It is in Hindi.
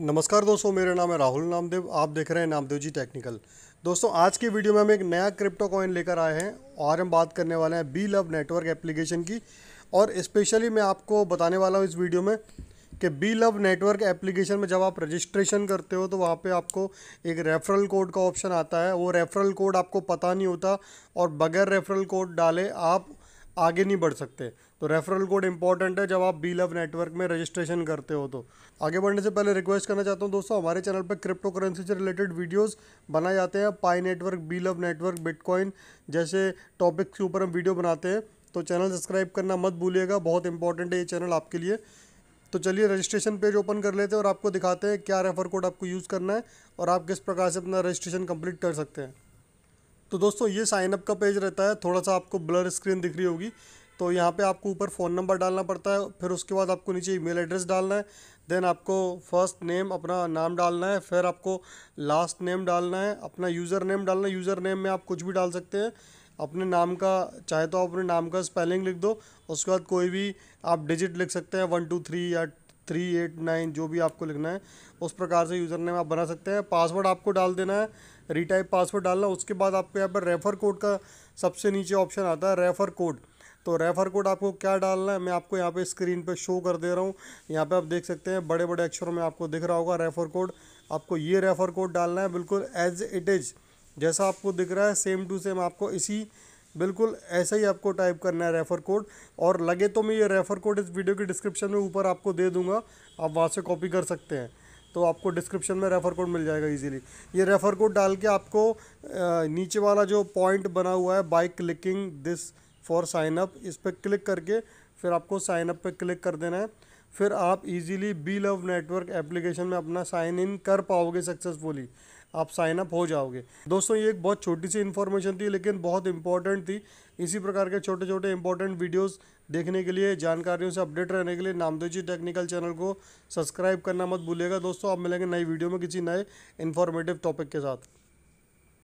नमस्कार दोस्तों मेरा नाम है राहुल नामदेव आप देख रहे हैं नामदेव जी टेक्निकल दोस्तों आज की वीडियो में हम एक नया क्रिप्टो कॉइन लेकर आए हैं और हम बात करने वाले हैं बी लव नेटवर्क एप्लीकेशन की और स्पेशली मैं आपको बताने वाला हूँ इस वीडियो में कि बी लव नेटवर्क एप्लीकेशन में जब आप रजिस्ट्रेशन करते हो तो वहाँ पे आपको एक रेफरल कोड का ऑप्शन आता है वो रेफरल कोड आपको पता नहीं होता और बगैर रेफरल कोड डाले आप आगे नहीं बढ़ सकते तो रेफरल कोड इंपॉर्टेंट है जब आप बी लव नेटवर्क में रजिस्ट्रेशन करते हो तो आगे बढ़ने से पहले रिक्वेस्ट करना चाहता हूँ दोस्तों हमारे चैनल पर क्रिप्टो करेंसी से रिलेटेड वीडियोस बनाए जाते हैं Pi network B love network bitcoin जैसे टॉपिक्स के ऊपर हम वीडियो बनाते हैं तो चैनल सब्सक्राइब करना मत भूलिएगा बहुत इंपॉर्टेंट है ये चैनल आपके लिए तो चलिए रजिस्ट्रेशन पेज ओपन कर लेते हैं और आपको दिखाते हैं क्या रेफर कोड आपको यूज़ करना है और आप किस प्रकार से अपना रजिस्ट्रेशन कंप्लीट कर सकते हैं तो दोस्तों ये साइनअप का पेज रहता है थोड़ा सा आपको ब्लर स्क्रीन दिख रही होगी तो यहाँ पे आपको ऊपर फ़ोन नंबर डालना पड़ता है फिर उसके बाद आपको नीचे ईमेल एड्रेस डालना है देन आपको फर्स्ट नेम अपना नाम डालना है फिर आपको लास्ट नेम डालना है अपना यूज़र नेम डालना है यूज़र नेम में आप कुछ भी डाल सकते हैं अपने नाम का चाहे तो आप अपने नाम का स्पेलिंग लिख दो उसके बाद कोई भी आप डिजिट लिख सकते हैं वन टू थ्री या थ्री एट नाइन जो भी आपको लिखना है उस प्रकार से यूज़र नेम आप बना सकते हैं पासवर्ड आपको डाल देना है रीटाइप पासवर्ड डालना उसके बाद आपको यहाँ पर रेफ़र कोड का सबसे नीचे ऑप्शन आता है रेफ़र कोड तो रेफ़र कोड आपको क्या डालना है मैं आपको यहाँ पे स्क्रीन पे शो कर दे रहा हूँ यहाँ पे आप देख सकते हैं बड़े बड़े अक्षरों में आपको दिख रहा होगा रेफ़र कोड आपको ये रेफ़र कोड डालना है बिल्कुल एज इट इज़ जैसा आपको दिख रहा है सेम टू सेम आपको इसी बिल्कुल ऐसा ही आपको टाइप करना है रेफ़र कोड और लगे तो मैं ये रेफ़र कोड इस वीडियो के डिस्क्रिप्शन में ऊपर आपको दे दूंगा आप वहाँ से कॉपी कर सकते हैं तो आपको डिस्क्रिप्शन में रेफ़र कोड मिल जाएगा इजीली ये रेफ़र कोड डाल के आपको नीचे वाला जो पॉइंट बना हुआ है by clicking this for signup इस पर क्लिक करके फिर आपको साइनअप पर क्लिक कर देना है फिर आप easily B love network application में अपना साइन इन कर पाओगे सक्सेसफुली आप साइन अप हो जाओगे दोस्तों ये एक बहुत छोटी सी इन्फॉर्मेशन थी लेकिन बहुत इंपॉर्टेंट थी इसी प्रकार के छोटे छोटे इंपॉर्टेंट वीडियोस देखने के लिए जानकारियों से अपडेट रहने के लिए नामदेव टेक्निकल चैनल को सब्सक्राइब करना मत भूलिएगा दोस्तों आप मिलेंगे नई वीडियो में किसी नए इन्फॉर्मेटिव टॉपिक के साथ